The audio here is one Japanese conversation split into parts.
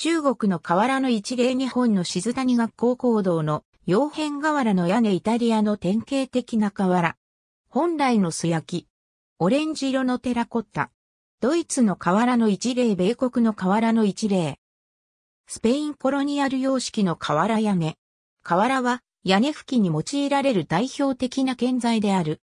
中国の河原の一例日本の静谷学校行動の洋変瓦の屋根イタリアの典型的な瓦。本来の素焼き。オレンジ色のテラコッタ。ドイツの瓦の一例米国の瓦の一例。スペインコロニアル様式の瓦屋根。瓦は屋根付近に用いられる代表的な建材である。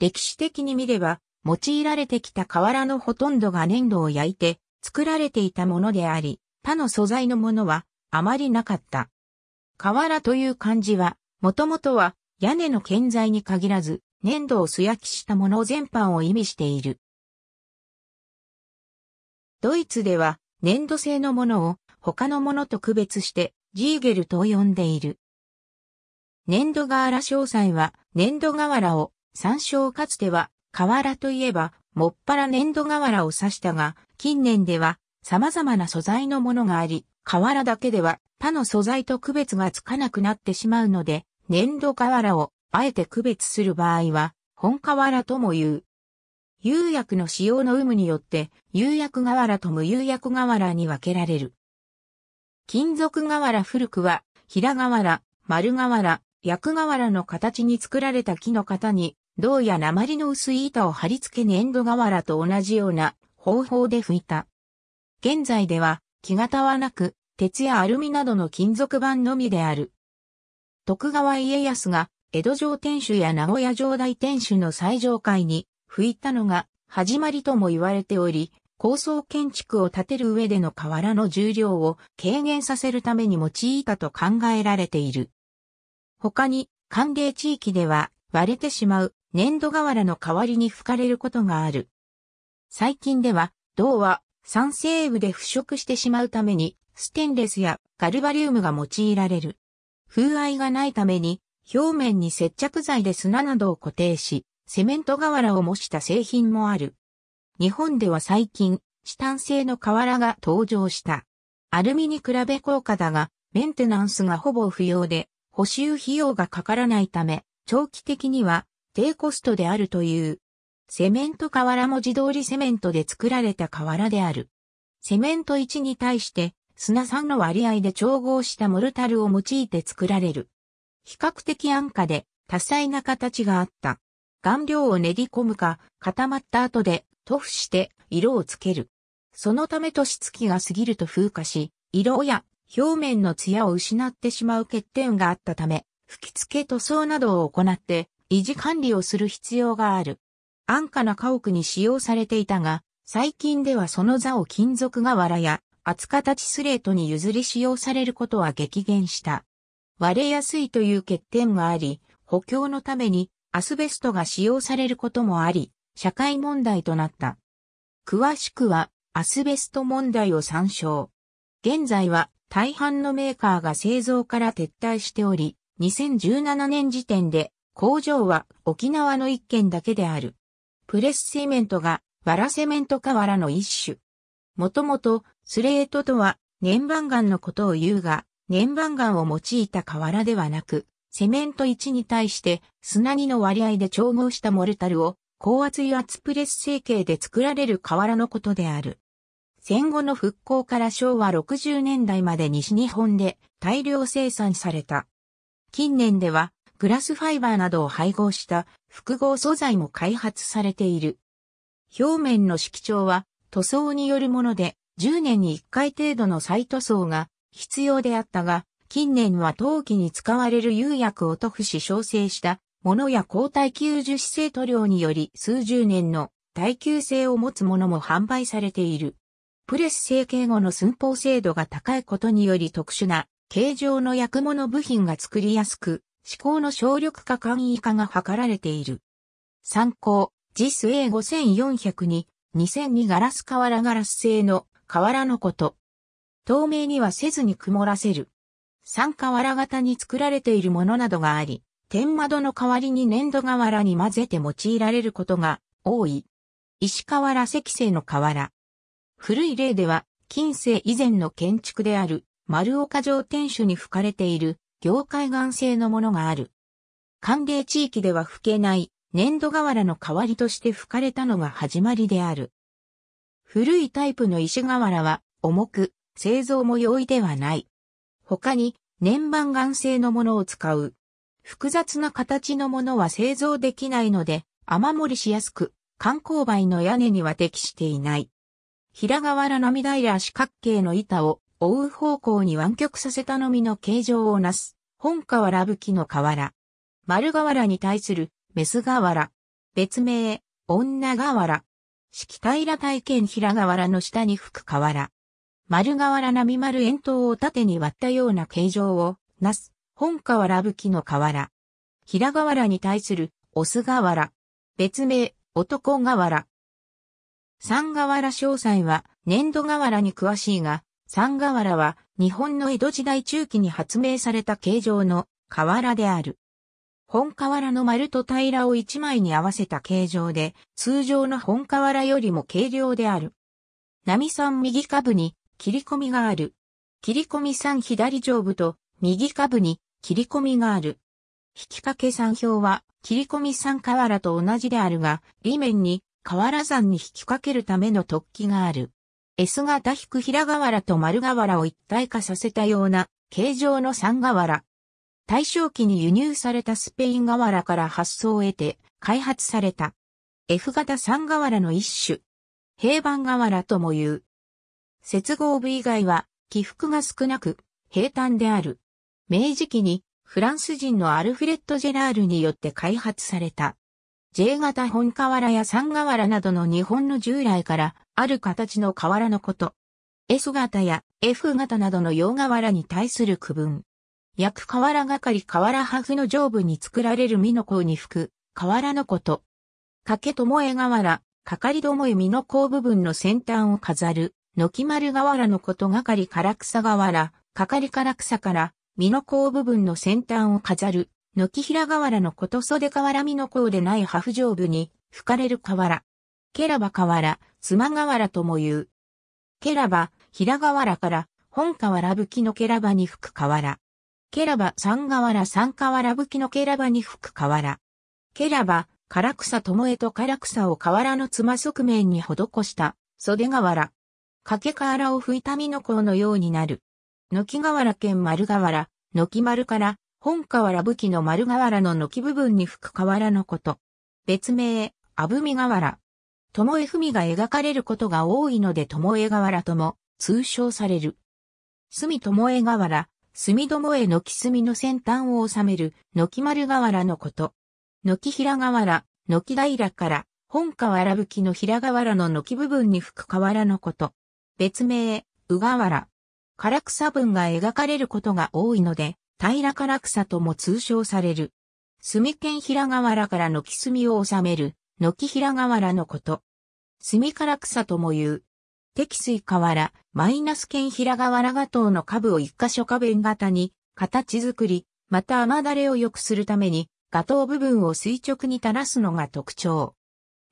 歴史的に見れば、用いられてきた瓦のほとんどが粘土を焼いて作られていたものであり、他の素材のものはあまりなかった。瓦という漢字は、もともとは屋根の建材に限らず、粘土を素焼きしたもの全般を意味している。ドイツでは粘土製のものを他のものと区別してジーゲルと呼んでいる。粘土瓦詳細は粘土瓦を参照かつては瓦といえばもっぱら粘土瓦を指したが近年では様々な素材のものがあり、瓦だけでは他の素材と区別がつかなくなってしまうので、粘土瓦をあえて区別する場合は、本瓦とも言う。釉薬の使用の有無によって、釉薬瓦と無釉薬瓦に分けられる。金属瓦古くは、平瓦、丸瓦、薬瓦の形に作られた木の型に、銅や鉛の薄い板を貼り付け粘土瓦と同じような方法で拭いた。現在では、木型はなく、鉄やアルミなどの金属板のみである。徳川家康が、江戸城天守や名古屋城大天守の最上階に、吹いたのが、始まりとも言われており、高層建築を建てる上での瓦の重量を軽減させるために用いたと考えられている。他に、寒冷地域では割れてしまう粘土瓦の代わりに吹かれることがある。最近では、銅は酸性雨で腐食してしまうために、ステンレスやガルバリウムが用いられる。風合いがないために、表面に接着剤で砂などを固定し、セメント瓦を模した製品もある。日本では最近、チタン製の瓦が登場した。アルミに比べ高価だが、メンテナンスがほぼ不要で、補修費用がかからないため、長期的には低コストであるという。セメント瓦も自動りセメントで作られた瓦である。セメント1に対して砂3の割合で調合したモルタルを用いて作られる。比較的安価で多彩な形があった。顔料を練り込むか固まった後で塗布して色をつける。そのため年月が過ぎると風化し、色や表面の艶を失ってしまう欠点があったため、吹き付け塗装などを行って維持管理をする必要がある。安価な家屋に使用されていたが、最近ではその座を金属瓦や厚形スレートに譲り使用されることは激減した。割れやすいという欠点があり、補強のためにアスベストが使用されることもあり、社会問題となった。詳しくはアスベスト問題を参照。現在は大半のメーカーが製造から撤退しており、2017年時点で工場は沖縄の一軒だけである。プレスセメントが、わらセメント瓦の一種。もともと、スレートとは、粘板岩のことを言うが、粘板岩を用いた瓦ではなく、セメント1に対して砂2の割合で調合したモルタルを高圧油圧プレス成形で作られる瓦のことである。戦後の復興から昭和60年代まで西日本で大量生産された。近年ではグラスファイバーなどを配合した複合素材も開発されている。表面の色調は塗装によるもので、10年に1回程度の再塗装が必要であったが、近年は陶器に使われる釉薬を塗布し調整したものや抗耐久樹脂性塗料により数十年の耐久性を持つものも販売されている。プレス成形後の寸法精度が高いことにより特殊な形状の薬物部品が作りやすく、思考の省力化簡易化が図られている。参考、JIS A5400 に2002ガラス瓦ガラス製の瓦のこと。透明にはせずに曇らせる。酸化型に作られているものなどがあり、天窓の代わりに粘土瓦に混ぜて用いられることが多い。石瓦石製の瓦。古い例では、近世以前の建築である丸岡城天守に吹かれている業界岩製のものがある。寒冷地域では吹けない粘土瓦の代わりとして吹かれたのが始まりである。古いタイプの石瓦は重く、製造も容易ではない。他に年板岩製のものを使う。複雑な形のものは製造できないので、雨漏りしやすく、観光灰の屋根には適していない。平瓦並平四角形の板を追う方向に湾曲させたのみの形状をなす、本瓦吹きの瓦。丸瓦に対する、メス瓦。別名、女瓦。式平体験平瓦の下に吹く瓦。丸瓦並丸円筒を縦に割ったような形状を、なす、本瓦吹きの瓦。平瓦に対する、オス瓦。別名、男瓦。三瓦詳細は、粘土瓦に詳しいが、三河原は日本の江戸時代中期に発明された形状の河原である。本瓦の丸と平らを一枚に合わせた形状で、通常の本瓦よりも軽量である。波三右下部に切り込みがある。切り込み三左上部と右下部に切り込みがある。引き掛け三表は切り込み河瓦と同じであるが、裏面に瓦山に引き掛けるための突起がある。S 型引平瓦と丸瓦を一体化させたような形状の三瓦。大正期に輸入されたスペイン瓦から発想を得て開発された。F 型三瓦の一種。平板瓦とも言う。接合部以外は起伏が少なく平坦である。明治期にフランス人のアルフレッド・ジェラールによって開発された。J 型本瓦や三瓦などの日本の従来からある形の瓦のこと。S 型や F 型などの洋瓦に対する区分。薬瓦がかり瓦破風の上部に作られる身の甲に吹く、瓦のこと。掛けともえ瓦、かかりどもえ身の甲部分の先端を飾る、のき丸瓦のことがかり唐草瓦、かかり唐草から、身の甲部分の先端を飾る、のき平瓦のこと袖瓦身の甲でない破風上部に、吹かれる瓦。ケラバ河原、妻河原とも言う。ケラバ、平河原から、本河原吹きのケラバに吹く河原。ケラバ三河原三河原吹きのケラバに吹く河原。ケラバ、唐草巴と唐草を河原のつま側面に施した袖河原。掛け河原を吹いた身の甲のようになる。軒河原兼丸河原、軒丸から、本河原武きの丸河原の軒部分に吹く河原のこと。別名、あぶみ河原。友ふ文が描かれることが多いので友江河原とも通称される。隅友江河原、す友江軒えの先端を収める軒丸瓦のこと。軒平河原、軒平から本わらぶきの平河原の軒部分に吹く瓦のこと。別名、宇河ら。唐草文が描かれることが多いので、平唐草とも通称される。隅県平河原から軒隅を収める、軒平瓦のこと。みから草とも言う。適水瓦、マイナス県平瓦原河のの株を一箇所花弁型に、形作り、また雨だれを良くするために、河頭部分を垂直に垂らすのが特徴。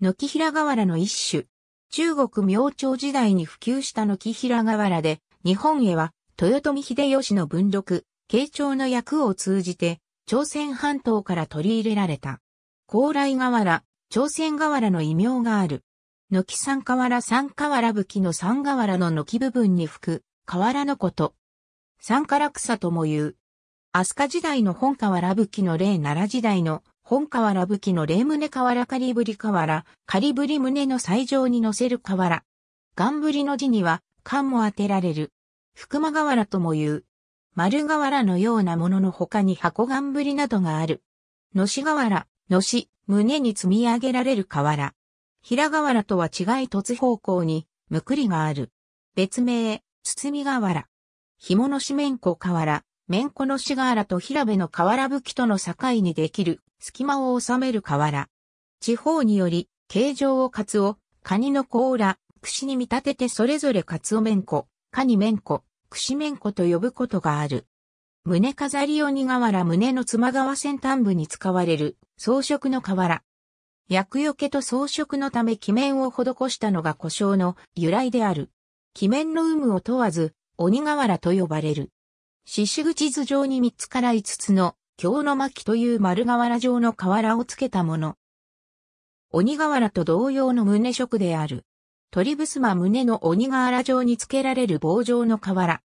軒平瓦の一種。中国明朝時代に普及した軒平瓦で、日本へは、豊臣秀吉の文禄、慶長の役を通じて、朝鮮半島から取り入れられた。高麗瓦、朝鮮瓦の異名がある。軒三瓦三瓦吹きの三瓦の軒部分に吹く、瓦のこと。三か草とも言う。飛鳥時代の本瓦吹きの例奈良時代の本瓦吹きの例胸瓦仮ぶり瓦、仮ぶり胸の最上に乗せる瓦。岩ぶりの字には、缶も当てられる。福間瓦とも言う。丸瓦のようなものの他に箱岩ぶりなどがある。のし瓦、のし、胸に積み上げられる瓦。平瓦とは違い突方向に、むくりがある。別名、包み瓦。紐の四面子瓦、面子のし瓦と平部の瓦吹きとの境にできる、隙間を収める瓦。地方により、形状をカツオ、カニの甲羅、串に見立ててそれぞれカツオ面こ、カニ面こ串面こと呼ぶことがある。胸飾り鬼瓦胸の妻側先端部に使われる装飾の瓦。厄除けと装飾のため鬼面を施したのが故障の由来である。鬼面の有無を問わず、鬼瓦と呼ばれる。獅子口図上に3つから5つの、京の巻という丸瓦状の瓦をつけたもの。鬼瓦と同様の胸色である。鳥マ胸の鬼瓦状につけられる棒状の瓦。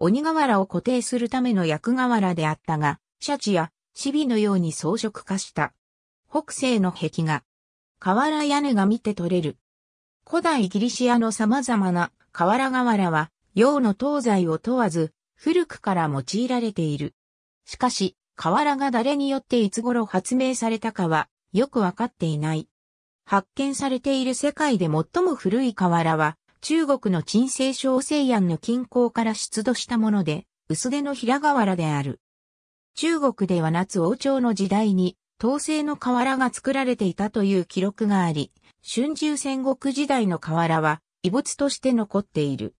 鬼瓦を固定するための役瓦であったが、シャチやシビのように装飾化した。北西の壁画。瓦屋根が見て取れる。古代ギリシアの様々な瓦瓦は、洋の東西を問わず、古くから用いられている。しかし、瓦が誰によっていつ頃発明されたかは、よくわかっていない。発見されている世界で最も古い瓦は、中国の鎮西省西安の近郊から出土したもので、薄手の平瓦である。中国では夏王朝の時代に、陶製の瓦が作られていたという記録があり、春秋戦国時代の瓦は遺物として残っている。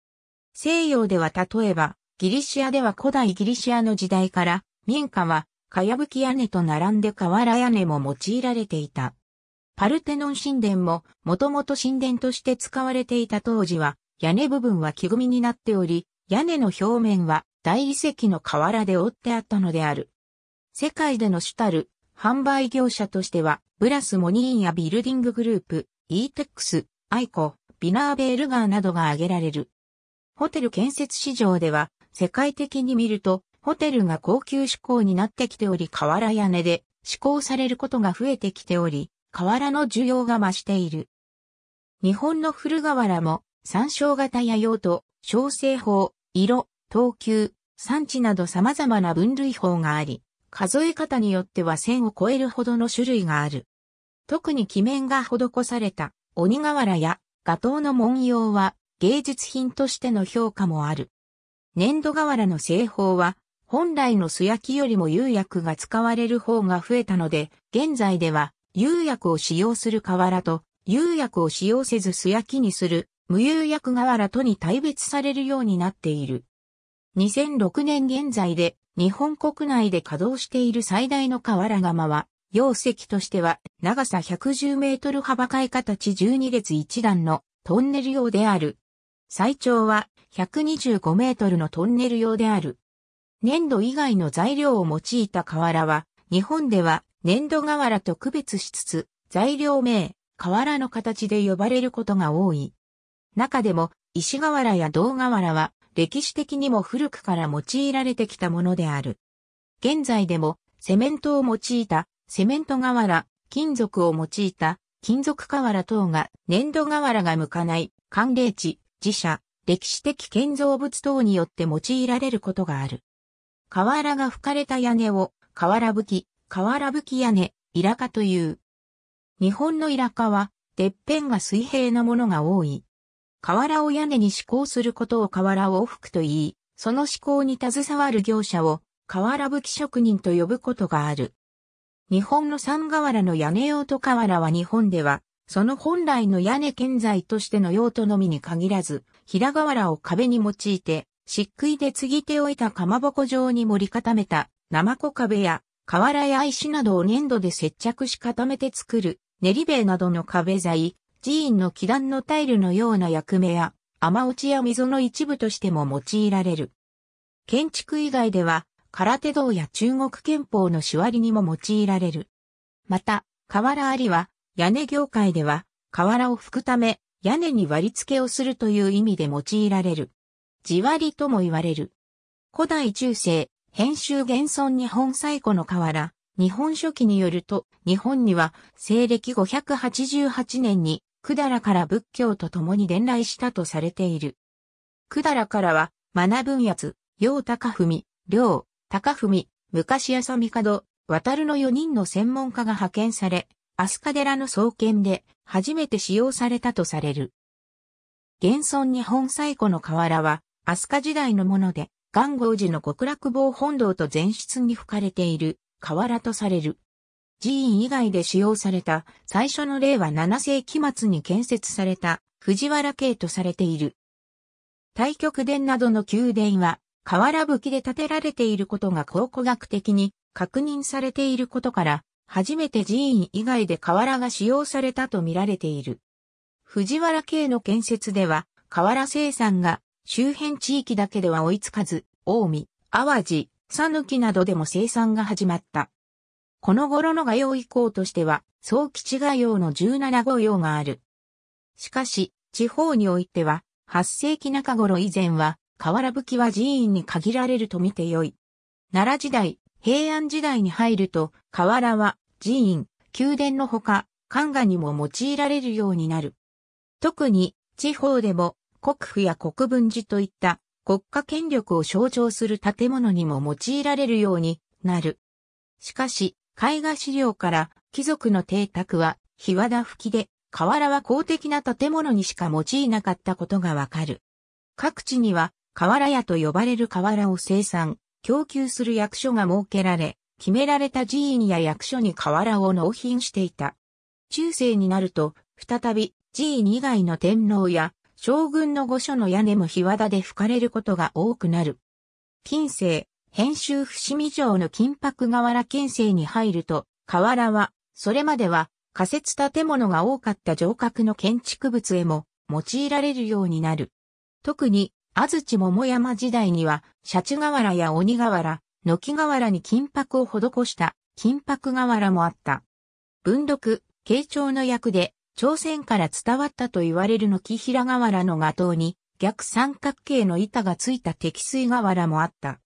西洋では例えば、ギリシアでは古代ギリシアの時代から、民家は、かやぶき屋根と並んで瓦屋根も用いられていた。パルテノン神殿も、もともと神殿として使われていた当時は、屋根部分は木組みになっており、屋根の表面は大理石の瓦で覆ってあったのである。世界での主たる販売業者としては、ブラスモニーンやビルディンググループ、イーテックス、アイコ、ビナーベールガーなどが挙げられる。ホテル建設市場では、世界的に見ると、ホテルが高級志向になってきており、瓦屋根で施行されることが増えてきており、瓦の需要が増している。日本の古瓦も、参照型や用途、小製法、色、等級、産地など様々な分類法があり、数え方によっては1000を超えるほどの種類がある。特に記面が施された鬼瓦や画頭の文様は芸術品としての評価もある。粘土瓦の製法は本来の素焼きよりも釉薬が使われる方が増えたので、現在では釉薬を使用する瓦と、釉薬を使用せず素焼きにする、無釉薬瓦とに大別されるようになっている。2006年現在で、日本国内で稼働している最大の瓦窯は、容石としては、長さ110メートル幅かた形12列1段のトンネル用である。最長は125メートルのトンネル用である。粘土以外の材料を用いた瓦は、日本では粘土瓦と区別しつつ、材料名、瓦の形で呼ばれることが多い。中でも、石瓦や銅瓦は、歴史的にも古くから用いられてきたものである。現在でも、セメントを用いた、セメント瓦、金属を用いた、金属瓦等が、粘土瓦が向かない、寒冷地、自社、歴史的建造物等によって用いられることがある。瓦が吹かれた屋根を、瓦吹き、瓦吹屋根、イラカという。日本のイラカは、てっぺんが水平なものが多い。瓦を屋根に施工することを瓦を往復と言い、その施工に携わる業者を、瓦吹職人と呼ぶことがある。日本の三瓦の屋根用河瓦は日本では、その本来の屋根建材としての用途のみに限らず、平瓦を壁に用いて、漆喰で継ぎ手を得たかまぼこ状に盛り固めた、生子壁や瓦や石などを粘土で接着し固めて作る、練り塀などの壁材、寺院の基壇のタイルのような役目や、雨落ちや溝の一部としても用いられる。建築以外では、空手道や中国憲法の手割にも用いられる。また、瓦ありは、屋根業界では、瓦を拭くため、屋根に割り付けをするという意味で用いられる。地割りとも言われる。古代中世、編集現存日本最古の河原、日本書紀によると、日本には西暦588年に、百済から仏教と共に伝来したとされている。百済からは、学ぶんやつ、陽高文、良、高文、昔浅見門、渡るの4人の専門家が派遣され、飛鳥寺の創建で初めて使用されたとされる。現存日本最古の河原は、飛鳥時代のもので、元号寺の極楽坊本堂と前室に吹かれている河原とされる。寺院以外で使用された最初の例は7世紀末に建設された藤原家とされている。太極殿などの宮殿は河原吹きで建てられていることが考古学的に確認されていることから、初めて寺院以外で河原が使用されたと見られている。藤原家の建設では、河原生産が周辺地域だけでは追いつかず、近江、淡路、さぬきなどでも生産が始まった。この頃の画用以降としては、総地画用の17号用がある。しかし、地方においては、8世紀中頃以前は、河原吹きは寺院に限られると見てよい。奈良時代、平安時代に入ると、河原は寺院、宮殿のほか、漢画にも用いられるようになる。特に、地方でも国府や国分寺といった国家権力を象徴する建物にも用いられるようになる。しかし、絵画資料から貴族の邸宅は日和田吹きで、河原は公的な建物にしか用いなかったことがわかる。各地には河原屋と呼ばれる河原を生産、供給する役所が設けられ、決められた寺院や役所に河原を納品していた。中世になると、再び寺院以外の天皇や将軍の御所の屋根も日和田で吹かれることが多くなる。近世、編集伏見城の金箔河原県政に入ると、河原は、それまでは仮設建物が多かった城郭の建築物へも用いられるようになる。特に、安土桃山時代には、シャチ河原や鬼河原、軒河原に金箔を施した金箔河原もあった。文読、慶長の役で、朝鮮から伝わったと言われるの木平瓦の画塔に逆三角形の板がついた敵水瓦もあった。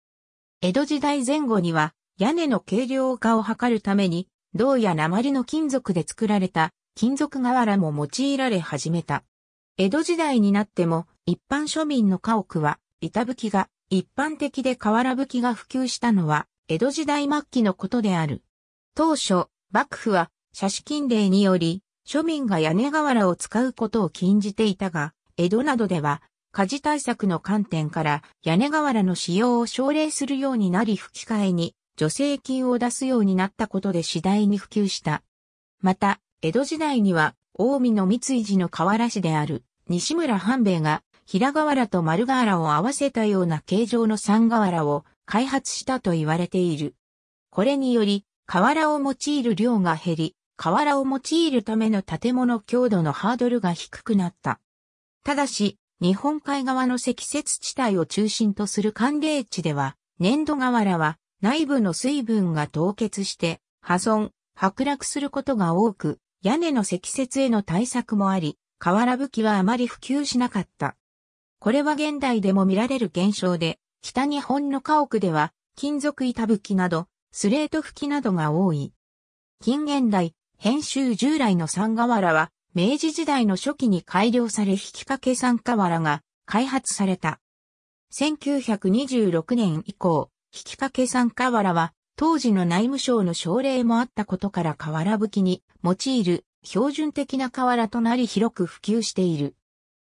江戸時代前後には屋根の軽量化を図るために銅や鉛の金属で作られた金属瓦も用いられ始めた。江戸時代になっても一般庶民の家屋は板吹きが一般的で瓦吹きが普及したのは江戸時代末期のことである。当初、幕府は、写資金令により、庶民が屋根瓦を使うことを禁じていたが、江戸などでは火事対策の観点から屋根瓦の使用を奨励するようになり吹き替えに助成金を出すようになったことで次第に普及した。また、江戸時代には、近江の三井寺の河原市である西村半兵衛が平瓦と丸瓦を合わせたような形状の三瓦を開発したと言われている。これにより、瓦を用いる量が減り、瓦を用いるための建物強度のハードルが低くなった。ただし、日本海側の積雪地帯を中心とする寒冷地では、粘土瓦は内部の水分が凍結して破損、剥落することが多く、屋根の積雪への対策もあり、瓦武器はあまり普及しなかった。これは現代でも見られる現象で、北日本の家屋では金属板吹きなど、スレート吹きなどが多い。近現代、編集従来の三河原は、明治時代の初期に改良され引掛け三原が開発された。1926年以降、引掛三河原は、当時の内務省の省令もあったことから河原吹きに用いる標準的な河原となり広く普及している。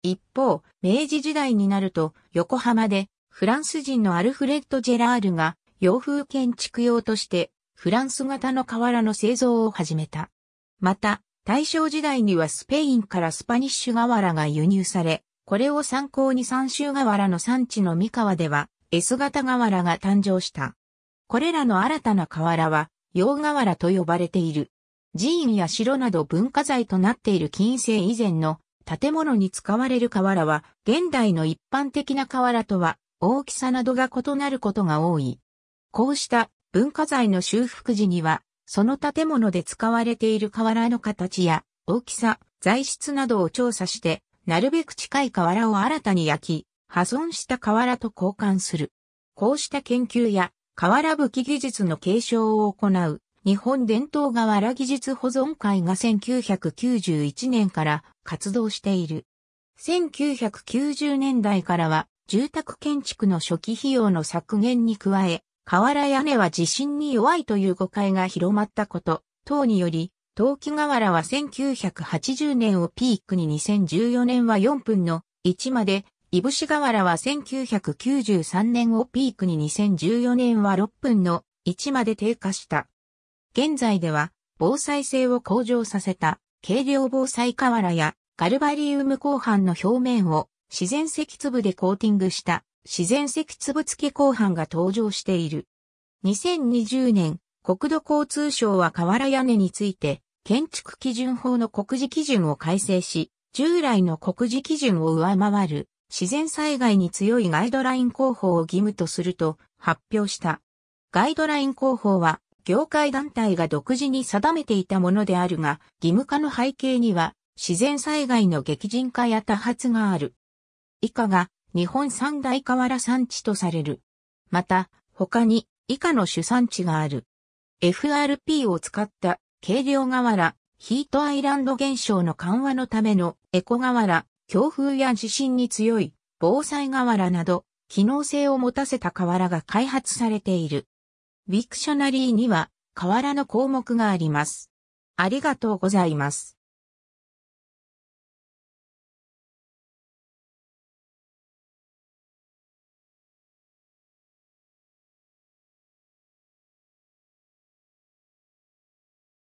一方、明治時代になると横浜でフランス人のアルフレッド・ジェラールが洋風建築用としてフランス型の瓦の製造を始めた。また、大正時代にはスペインからスパニッシュ瓦が輸入され、これを参考に三州瓦の産地の三河では S 型瓦が誕生した。これらの新たな瓦は洋瓦と呼ばれている。寺院や城など文化財となっている近世以前の建物に使われる瓦は現代の一般的な瓦とは大きさなどが異なることが多い。こうした文化財の修復時にはその建物で使われている瓦の形や大きさ、材質などを調査して、なるべく近い瓦を新たに焼き、破損した瓦と交換する。こうした研究や瓦武器技術の継承を行う日本伝統瓦技術保存会が1991年から活動している。1990年代からは住宅建築の初期費用の削減に加え、瓦屋根は地震に弱いという誤解が広まったこと、等により、陶器瓦は1980年をピークに2014年は4分の1まで、いぶし瓦は1993年をピークに2014年は6分の1まで低下した。現在では、防災性を向上させた、軽量防災瓦や、ガルバリウム鋼板の表面を自然石粒でコーティングした自然石粒付き鋼板が登場している。2020年、国土交通省は瓦屋根について、建築基準法の告示基準を改正し、従来の告示基準を上回る自然災害に強いガイドライン広報を義務とすると発表した。ガイドライン広報は業界団体が独自に定めていたものであるが、義務化の背景には自然災害の激甚化や多発がある。以下が日本三大河原産地とされる。また、他に以下の主産地がある。FRP を使った軽量河原、ヒートアイランド現象の緩和のためのエコ河原、強風や地震に強い防災河原など、機能性を持たせた河原が開発されている。ウィクショナリーには河原の項目があります。ありがとうございます。